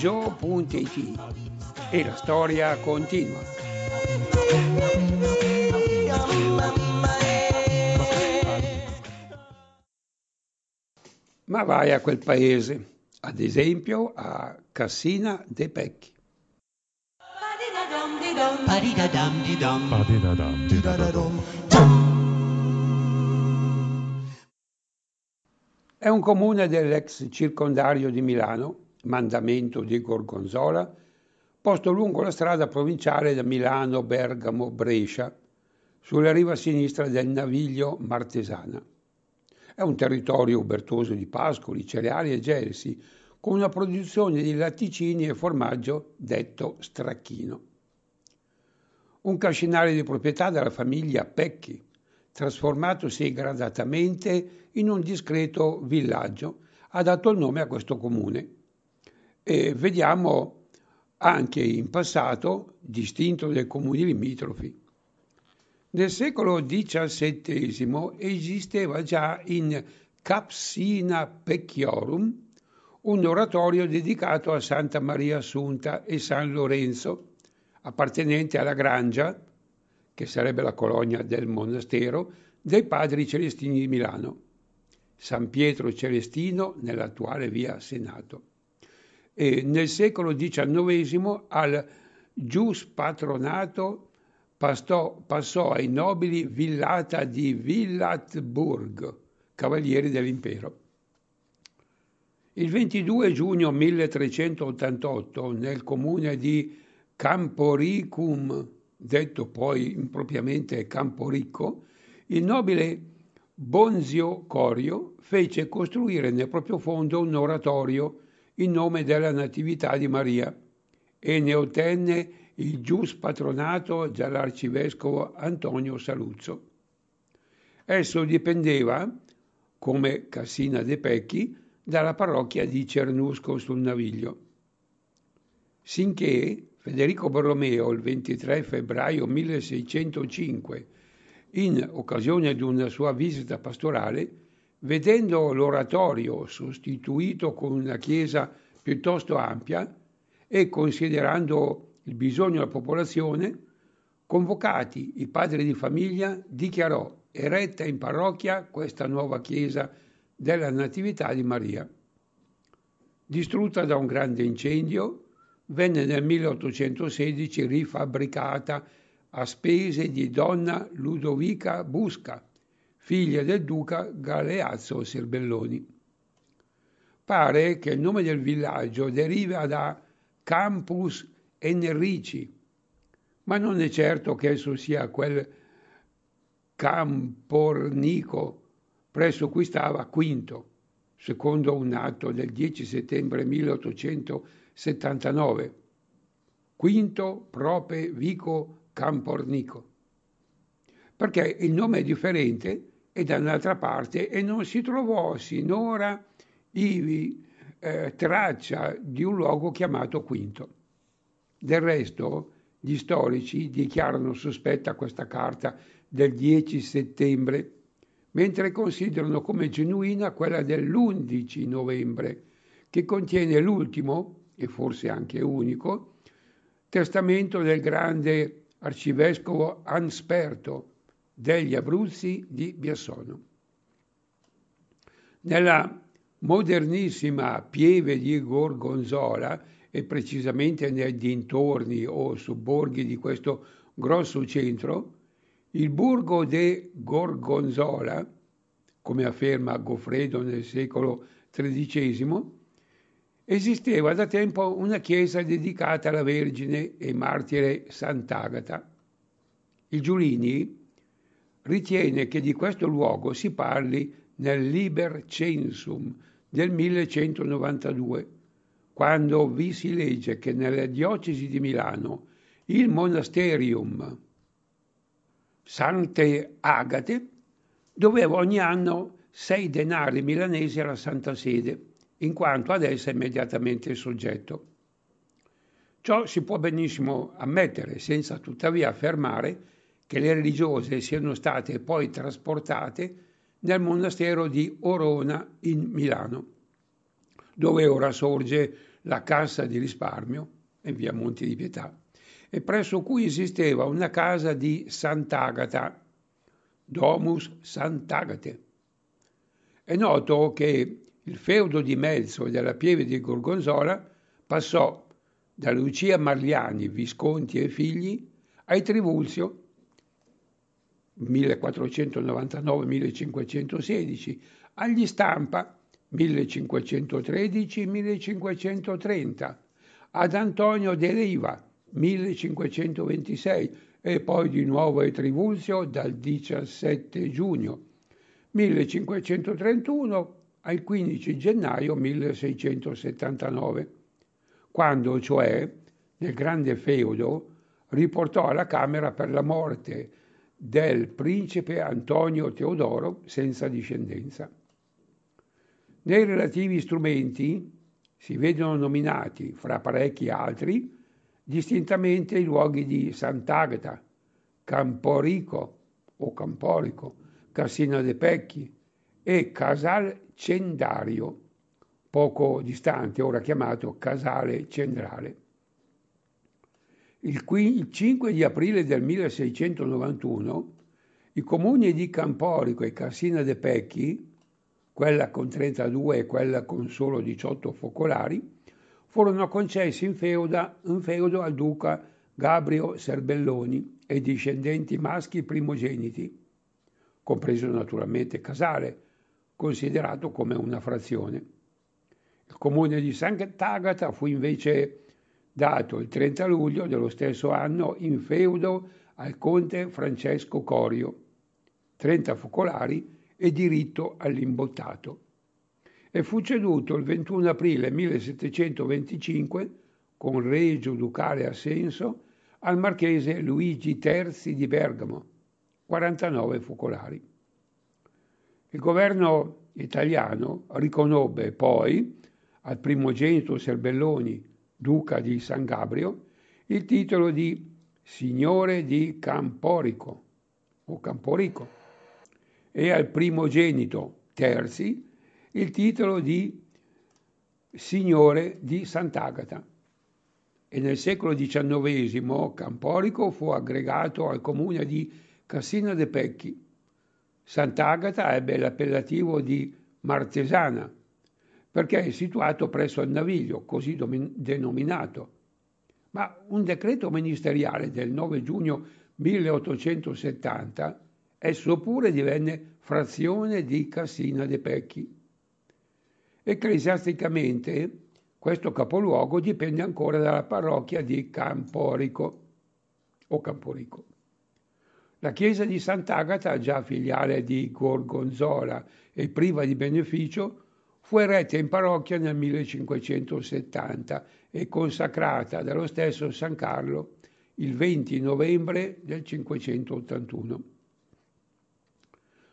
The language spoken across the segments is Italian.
joe.it e la storia continua. Ma vai a quel paese, ad esempio a Cassina de Pecchi. È un comune dell'ex circondario di Milano Mandamento di Gorgonzola, posto lungo la strada provinciale da Milano, Bergamo, Brescia, sulla riva sinistra del Naviglio Martesana. È un territorio ubertoso di pascoli, cereali e gelsi, con una produzione di latticini e formaggio detto stracchino. Un cascinale di proprietà della famiglia Pecchi, trasformatosi gradatamente in un discreto villaggio, ha dato il nome a questo comune e vediamo anche in passato distinto dai comuni limitrofi. Nel secolo XVII esisteva già in Capsina Pecchiorum un oratorio dedicato a Santa Maria Assunta e San Lorenzo, appartenente alla Grangia, che sarebbe la colonia del monastero, dei padri celestini di Milano, San Pietro Celestino nell'attuale via Senato e nel secolo XIX al giuspatronato passò, passò ai nobili villata di Villatburg, cavalieri dell'impero. Il 22 giugno 1388 nel comune di Camporicum, detto poi impropriamente Camporicco, il nobile Bonzio Corio fece costruire nel proprio fondo un oratorio in nome della Natività di Maria e ne ottenne il gius patronato dall'arcivescovo Antonio Saluzzo. Esso dipendeva, come Cassina de Pecchi, dalla parrocchia di Cernusco sul Naviglio. Sinché Federico Borromeo, il 23 febbraio 1605, in occasione di una sua visita pastorale, Vedendo l'oratorio sostituito con una chiesa piuttosto ampia e considerando il bisogno della popolazione, convocati i padri di famiglia, dichiarò eretta in parrocchia questa nuova chiesa della Natività di Maria. Distrutta da un grande incendio, venne nel 1816 rifabbricata a spese di donna Ludovica Busca, figlia del duca Galeazzo Serbelloni. Pare che il nome del villaggio deriva da Campus Enrici, ma non è certo che esso sia quel Campornico presso cui stava Quinto, secondo un atto del 10 settembre 1879. Quinto prope Vico Campornico. Perché il nome è differente e dall'altra parte e non si trovò sinora ivi eh, traccia di un luogo chiamato Quinto. Del resto gli storici dichiarano sospetta questa carta del 10 settembre, mentre considerano come genuina quella dell'11 novembre, che contiene l'ultimo, e forse anche unico, testamento del grande arcivescovo Ansperto, degli Abruzzi di Biassono. Nella modernissima Pieve di Gorgonzola e precisamente nei dintorni o sobborghi di questo grosso centro, il borgo de Gorgonzola, come afferma Goffredo nel secolo XIII, esisteva da tempo una chiesa dedicata alla Vergine e martire Sant'Agata. I Giulini, ritiene che di questo luogo si parli nel Liber Censum del 1192, quando vi si legge che nelle diocesi di Milano il monasterium Sante Agate doveva ogni anno sei denari milanesi alla Santa Sede, in quanto ad essa è immediatamente soggetto. Ciò si può benissimo ammettere, senza tuttavia affermare che le religiose siano state poi trasportate nel monastero di Orona in Milano, dove ora sorge la Cassa di risparmio in via Monti di Pietà, e presso cui esisteva una casa di Sant'Agata, Domus Sant'Agate. È noto che il feudo di Melzo e della Pieve di Gorgonzola passò da Lucia Marliani, Visconti e figli, ai Trivulzio 1499-1516, agli Stampa 1513-1530, ad Antonio De Riva 1526 e poi di nuovo ai Trivulzio dal 17 giugno 1531 al 15 gennaio 1679, quando cioè nel grande feudo riportò alla Camera per la morte del principe Antonio Teodoro senza discendenza. Nei relativi strumenti si vedono nominati, fra parecchi altri, distintamente i luoghi di Sant'Agata, Camporico o Camporico, Cassina de Pecchi e Casal Cendario, poco distante, ora chiamato Casale Centrale. Il 5 di aprile del 1691 i comuni di Camporico e Cassina de Pecchi, quella con 32 e quella con solo 18 focolari, furono concessi in, feuda, in feudo al duca Gabrio Serbelloni e discendenti maschi primogeniti, compreso naturalmente Casale, considerato come una frazione. Il comune di Sant'Agata fu invece dato il 30 luglio dello stesso anno in feudo al conte Francesco Corio, 30 focolari e diritto all'imbottato. E fu ceduto il 21 aprile 1725, con regio ducale assenso, al marchese Luigi Terzi di Bergamo, 49 focolari. Il governo italiano riconobbe poi al primogenito Serbelloni duca di San Gabrio, il titolo di signore di Camporico o Camporico e al primogenito Terzi il titolo di signore di Sant'Agata. E nel secolo XIX Camporico fu aggregato al comune di Cassina de Pecchi. Sant'Agata ebbe l'appellativo di Martesana perché è situato presso il Naviglio, così denominato. Ma un decreto ministeriale del 9 giugno 1870 esso pure divenne frazione di Cassina de Pecchi. Ecclesiasticamente questo capoluogo dipende ancora dalla parrocchia di Camporico o Camporico. La chiesa di Sant'Agata, già filiale di Gorgonzola e priva di beneficio, fu eretta in parrocchia nel 1570 e consacrata dallo stesso San Carlo il 20 novembre del 581.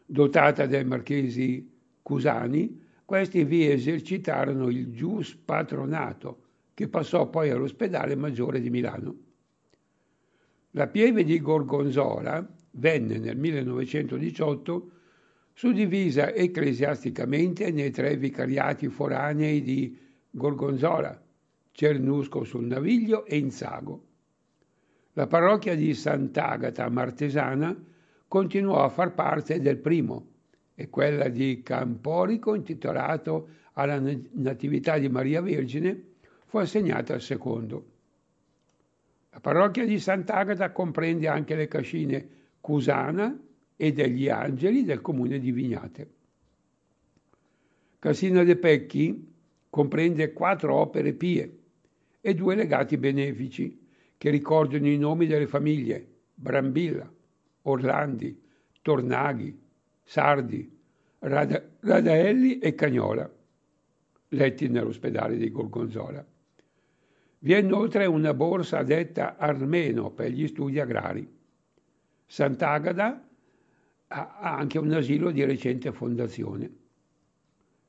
Dotata dai marchesi Cusani, questi vi esercitarono il gius patronato, che passò poi all'ospedale maggiore di Milano. La pieve di Gorgonzola venne nel 1918 suddivisa ecclesiasticamente nei tre vicariati foranei di Gorgonzola, Cernusco sul Naviglio e Inzago. La parrocchia di Sant'Agata Martesana continuò a far parte del primo e quella di Camporico, intitolato alla Natività di Maria Vergine, fu assegnata al secondo. La parrocchia di Sant'Agata comprende anche le cascine Cusana e degli Angeli del comune di Vignate. Cassina de Pecchi comprende quattro opere pie e due legati benefici che ricordano i nomi delle famiglie Brambilla, Orlandi, Tornaghi, Sardi, Rada- Radaelli e Cagnola, letti nell'ospedale di Gorgonzola. Vi è inoltre una borsa detta Armeno per gli studi agrari. Sant'Agada, ha anche un asilo di recente fondazione.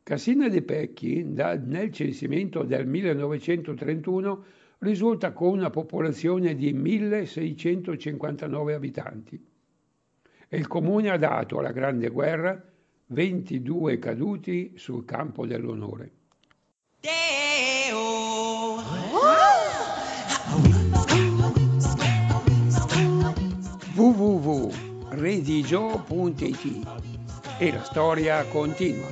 Cassina de Pecchi, da, nel censimento del 1931, risulta con una popolazione di 1659 abitanti e il comune ha dato alla Grande Guerra 22 caduti sul campo dell'onore. De- Yo y la historia continua.